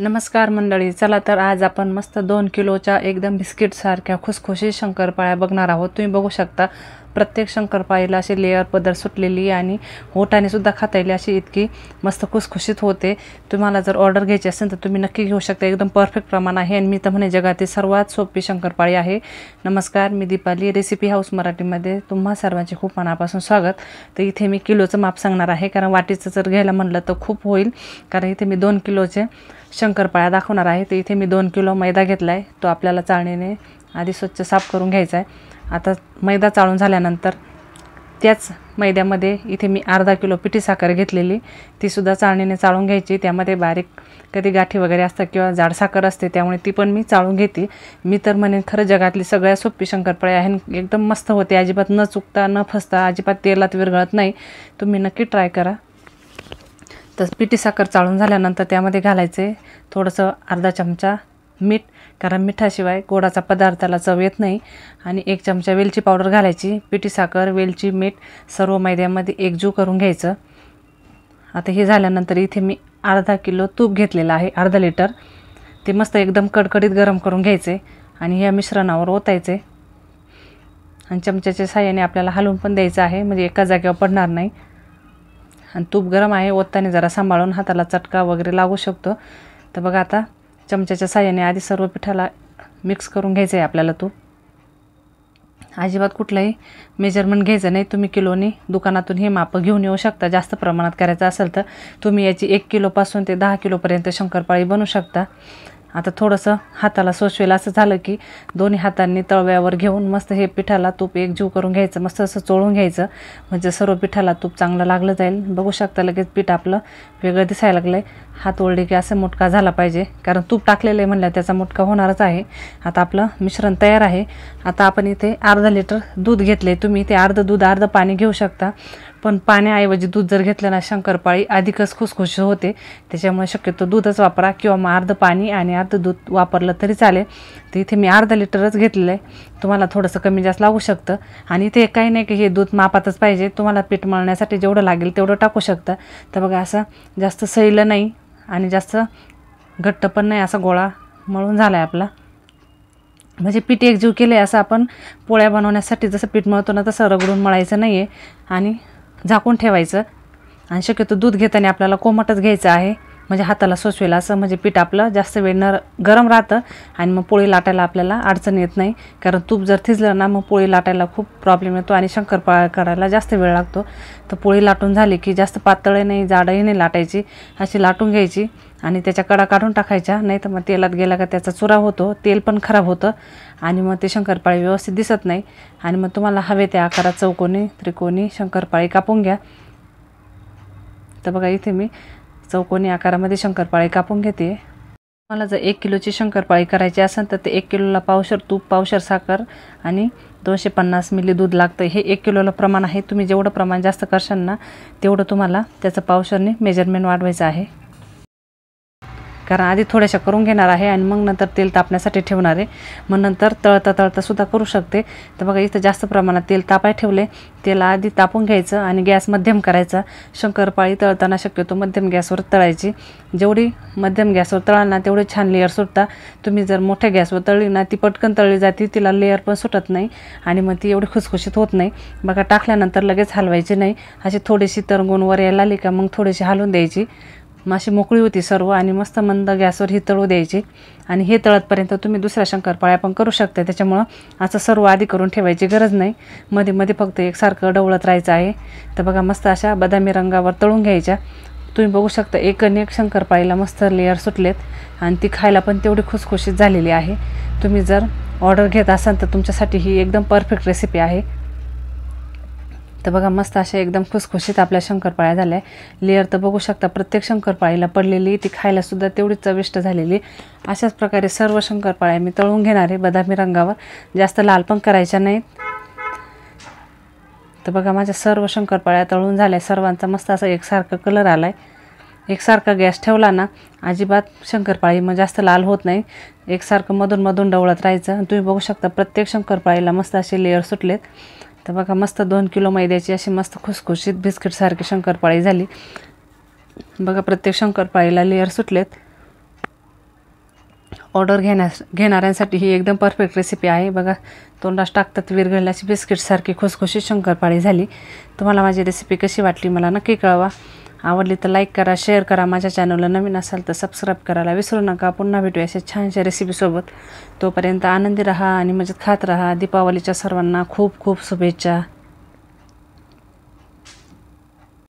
नमस्कार मंडळी चला तर आज आपण मस्त दोन किलोच्या एकदम बिस्किट सारख्या खुसखुशी शंकरपाळ्या बघणार आहोत तुम्ही बघू शकता प्रत्येक शंकरपाळीला असे लेअर पदर सुटलेली आणि ओटानेसुद्धा खाता येईल अशी इतकी मस्त खुसखुशीत होते तुम्हाला जर ऑर्डर घ्यायची असेल तर तुम्ही नक्की घेऊ शकता एकदम परफेक्ट प्रमाण आहे आणि मी तर म्हणे जगातील सर्वात सोपी शंकरपाळी आहे नमस्कार मी दीपाली रेसिपी हाऊस मराठीमध्ये तुम्हा सर्वांचे खूप मनापासून स्वागत तर इथे मी किलोचं माप सांगणार आहे कारण वाटीचं जर घ्यायला म्हणलं तर खूप होईल कारण इथे मी दोन किलोचे शंकरपाळ्या दाखवणार आहे तर इथे मी दोन किलो मैदा घेतला आहे तो आपल्याला चाळणीने आधी स्वच्छ साफ करून घ्यायचा आहे आता मैदा चाळून झाल्यानंतर त्याच मैद्यामध्ये इथे मी अर्धा किलो पिठी साखर घेतलेली तीसुद्धा चाळणीने चाळून घ्यायची त्यामध्ये बारीक कधी गाठी वगैरे असतात किंवा जाड साखर असते त्यामुळे ती पण मी चाळून घेते मी तर म्हणेन खरं जगातली सगळ्या सोपी शंकरपाळे आहे एकदम मस्त होते अजिबात न चुकता न फसता अजिबात तेलात विरघळत नाही तुम्ही नक्की ट्राय करा तर पिठी साखर चाळून झाल्यानंतर त्यामध्ये घालायचे थोडंसं अर्धा चमचा मीठ कारण मिठाशिवाय गोडाचा पदार्थाला चव येत नाही आणि एक चमचा वेलची पावडर घालायची पिठी साखर वेलची मीठ सर्व मैद्यामध्ये एकजू करून घ्यायचं आता हे झाल्यानंतर इथे मी अर्धा किलो तूप घेतलेलं आहे अर्धा लिटर ते मस्त एकदम कडकडीत गरम करून घ्यायचे आणि ह्या मिश्रणावर ओतायचे आणि चमच्याच्या साह्याने आपल्याला हलवून पण द्यायचं आहे म्हणजे एका जागेवर पडणार नाही आणि तूप गरम आहे ओताने जरा सांभाळून हाताला चटका वगैरे लागू शकतो तर बघा आता चमच्याच्या साह्याने आधी सर्व पिठाला मिक्स करून घ्यायचं आहे आपल्याला तो अजिबात कुठलंही मेजरमेंट घ्यायचं नाही तुम्ही किलोनी दुकानातून हे मापं घेऊन येऊ शकता जास्त प्रमाणात करायचं असेल तर तुम्ही याची एक किलोपासून ते दहा किलोपर्यंत शंकरपाळी बनवू शकता आता थोडंसं हाताला सोशवेल असं झालं की दोन्ही हातांनी तळव्यावर घेऊन मस्त हे पिठाला तूप एक जीव करून घ्यायचं मस्त असं चोळून घ्यायचं म्हणजे सर्व पिठाला तूप चांगलं लागलं जाईल बघू शकता लगेच पीठ आपलं वेगळं दिसायला लागलं आहे हात ओळले की असं मुटका झाला पाहिजे कारण तूप टाकलेलं आहे म्हणलं त्याचा मुटका होणारच आहे आता आपलं मिश्रण तयार आहे आता आपण इथे अर्धा लिटर दूध घेतले तुम्ही ते अर्धं दूध अर्धं पाणी घेऊ शकता पण पाण्याऐवजी दूध जर घेतलं ना शंकरपाळी अधिकच खुसखुस होते त्याच्यामुळे शक्यतो दूधच वापरा किंवा मग अर्ध पाणी आणि अर्ध दूध वापरलं तरी चालेल तर इथे मी अर्धा लिटरच घेतलेलं आहे तुम्हाला थोडंसं कमी जास्त लागू शकतं आणि इथे काही नाही की हे दूध मापातच पाहिजे तुम्हाला पीठ मळण्यासाठी जेवढं लागेल तेवढं टाकू शकतं तर बघा असं जास्त सैलं नाही आणि जास्त घट्ट पण नाही असा गोळा मळून झाला आहे आपला म्हणजे पीठ एकजीव केलं आहे असं आपण पोळ्या बनवण्यासाठी जसं पीठ मळतो ना तसं रगडून मळायचं नाही आहे आणि झाकून ठेवायचं आणि शक्यतो दूध घेताना आपल्याला कोमटच घ्यायचं आहे म्हणजे हाताला सोसवेल असं म्हणजे पीठ आपलं जास्त वेळ न गरम राहतं आणि मग पोळी लाटायला आपल्याला अडचण येत नाही कारण तूप जर थिजलं ना मग पोळी लाटायला खूप प्रॉब्लेम येतो आणि शंकरपाळ करायला जास्त वेळ लागतो तर पोळी लाटून झाली की जास्त पातळही नाही जाडही नाही लाटायची अशी लाटून घ्यायची आणि त्याच्या कडा काढून टाकायच्या नाही तर मग तेलात गेला का त्याचा चुरा होतो तेल पण खराब होतं आणि मग ते शंकरपाळी व्यवस्थित दिसत नाही आणि मग तुम्हाला हवे त्या आकारात चौकोनी त्रिकोणी शंकरपाळी कापून घ्या तर बघा इथे मी चौकोनी आकारामध्ये शंकरपाळी कापून घेते मला जर एक किलोची शंकरपाळी करायची असेल तर ते एक किलोला पावशर तूप पावशर साखर आणि दोनशे पन्नास मिली दूध लागतं हे एक किलोला प्रमाण आहे तुम्ही जेवढं प्रमाण जास्त करशाल ना तेवढं तुम्हाला त्याचं पावशरने मेजरमेंट वाढवायचं आहे कारण आधी थोड्याशा करून घेणार आहे आणि मग नंतर तेल तापण्यासाठी ठेवणार आहे मग नंतर तळता सुद्धा करू शकते तर बघा इथं जास्त प्रमाणात तेल तापाय ठेवले तेल आधी तापून घ्यायचं आणि गॅस मध्यम करायचा शंकरपाळी तळताना शक्यतो मध्यम गॅसवर तळायची जेवढी मध्यम गॅसवर तळाल ना तेवढे छान लेअर सुटता तुम्ही जर मोठ्या गॅसवर तळली ना ती पटकन तळली जाते तिला लेअर पण सुटत नाही आणि मग ती एवढी खुसखुशीत होत नाही बघा टाकल्यानंतर लगेच हलवायची नाही अशी थोडीशी तरंगून वर यायला आली का मग थोडीशी हलवून द्यायची मासे मोकळी होती सर्व आणि मस्त मंद गॅसवर ही तळू द्यायची आणि हे तळतपर्यंत तुम्ही दुसऱ्या शंकरपाळ्या पण करू शकता त्याच्यामुळं असं सर्व आधी करून ठेवायची गरज नाही मध्ये मध्ये फक्त एकसारखं डवळत राहायचं आहे तर बघा मस्त अशा बदामी रंगावर तळून घ्यायच्या तुम्ही बघू शकता एक आणि एक शंकरपाळीला मस्त लेअर सुटलेत आणि ती खायला पण तेवढी खुसखुशीत झालेली आहे तुम्ही जर ऑर्डर घेत असाल तर तुमच्यासाठी ही एकदम परफेक्ट रेसिपी आहे तर बघा मस्त अशा एकदम खुसखुशीत आपल्या शंकरपाळ्या झाल्या लेअर तर बघू शकता प्रत्येक शंकरपाळीला पडलेली ती खायलासुद्धा तेवढीच चविष्ट झालेली अशाच प्रकारे सर्व शंकरपाळ्या मी तळून घेणार आहे बदामी रंगावर जास्त लाल पण करायच्या नाहीत तर बघा माझ्या सर्व शंकरपाळ्या तळून झाल्या सर्वांचा मस्त असा एकसारखा कलर आला आहे एकसारखा गॅस ठेवला ना अजिबात शंकरपाळी मग जास्त लाल होत नाही एकसारखं मधून मधून डवळत राहायचं तुम्ही बघू शकता प्रत्येक शंकरपाळीला मस्त असे लेअर सुटलेत तर बघा मस्त दोन किलो मैद्याची अशी मस्त खुसखुशीत बिस्किटसारखी शंकरपाळी झाली बघा प्रत्येक शंकरपाळीला लेअर सुटलेत ऑर्डर घेण्यास घेणाऱ्यांसाठी ही एकदम परफेक्ट रेसिपी आहे बघा तोंडास टाकतात विरघळल्याची बिस्किटसारखी खुसखुशीत शंकरपाळी झाली तुम्हाला माझी रेसिपी कशी वाटली मला नक्की कळवा आवडली तर लाईक करा शेअर करा माझ्या चॅनलला नवीन असाल तर सबस्क्राईब करायला विसरू नका पुन्हा भेटूया अशा छानशा रेसिपीसोबत तोपर्यंत आनंदी रहा आणि मजेत खात राहा दीपावलीच्या सर्वांना खूप खूप शुभेच्छा